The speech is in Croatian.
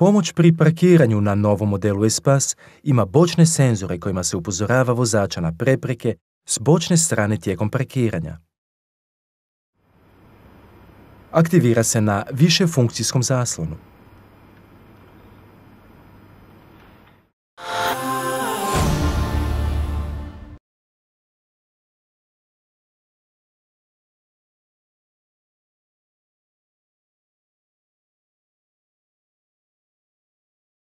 Pomoć pri parkiranju na novom modelu Espas ima bočne senzore kojima se upozorava vozača na prepreke s bočne strane tijekom parkiranja. Aktivira se na višefunkcijskom zaslonu.